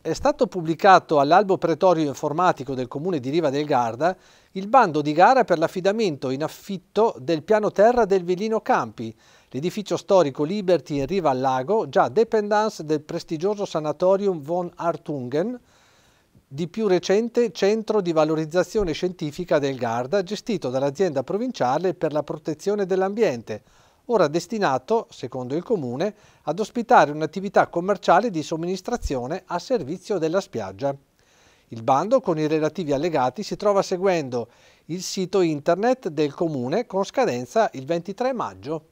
è stato pubblicato all'albo pretorio informatico del comune di Riva del Garda il bando di gara per l'affidamento in affitto del piano terra del Villino Campi, l'edificio storico Liberty in riva al lago, già dependance del prestigioso sanatorium von Artungen, di più recente centro di valorizzazione scientifica del Garda, gestito dall'azienda provinciale per la protezione dell'ambiente, ora destinato, secondo il comune, ad ospitare un'attività commerciale di somministrazione a servizio della spiaggia. Il bando con i relativi allegati si trova seguendo il sito internet del comune con scadenza il 23 maggio.